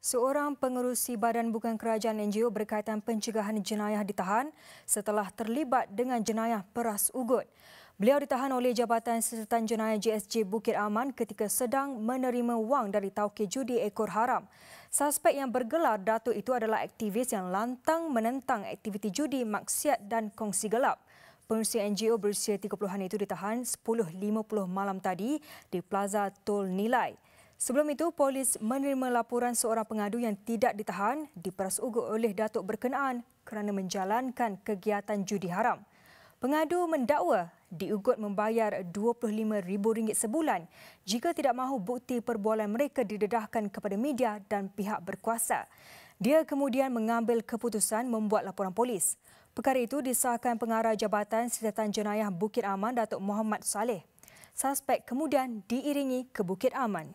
Seorang pengerusi badan bukan kerajaan NGO berkaitan pencegahan jenayah ditahan setelah terlibat dengan jenayah peras ugut. Beliau ditahan oleh Jabatan Sesetan Jenayah JSJ Bukit Aman ketika sedang menerima wang dari tauke judi ekor haram. Suspek yang bergelar Datuk itu adalah aktivis yang lantang menentang aktiviti judi, maksiat dan kongsi gelap. Pengerusi NGO berusia 30-an itu ditahan 10.50 malam tadi di Plaza Tol Nilai. Sebelum itu, polis menerima laporan seorang pengadu yang tidak ditahan diperas ugut oleh Datuk berkenaan kerana menjalankan kegiatan judi haram. Pengadu mendakwa diugut membayar RM25,000 sebulan jika tidak mahu bukti perbualan mereka didedahkan kepada media dan pihak berkuasa. Dia kemudian mengambil keputusan membuat laporan polis. Perkara itu disahkan pengarah Jabatan Siasatan Jenayah Bukit Aman, Datuk Muhammad Saleh. Suspek kemudian diiringi ke Bukit Aman.